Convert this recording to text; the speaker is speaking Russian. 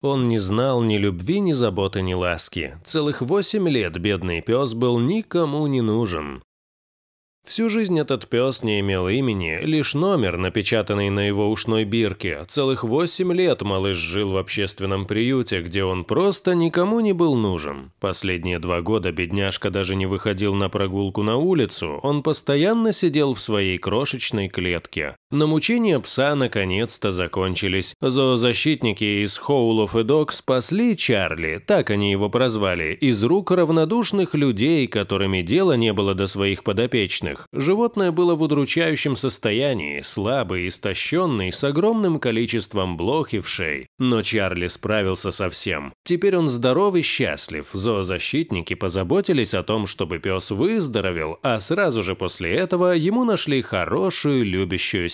Он не знал ни любви, ни заботы, ни ласки. Целых восемь лет бедный пес был никому не нужен. Всю жизнь этот пес не имел имени, лишь номер, напечатанный на его ушной бирке. Целых восемь лет малыш жил в общественном приюте, где он просто никому не был нужен. Последние два года бедняжка даже не выходил на прогулку на улицу, он постоянно сидел в своей крошечной клетке. Но мучения пса наконец-то закончились. Зоозащитники из Хоулов и Док спасли Чарли, так они его прозвали, из рук равнодушных людей, которыми дело не было до своих подопечных. Животное было в удручающем состоянии, слабый, истощенный, с огромным количеством блох и вшей. Но Чарли справился со всем. Теперь он здоров и счастлив. Зоозащитники позаботились о том, чтобы пес выздоровел, а сразу же после этого ему нашли хорошую, любящую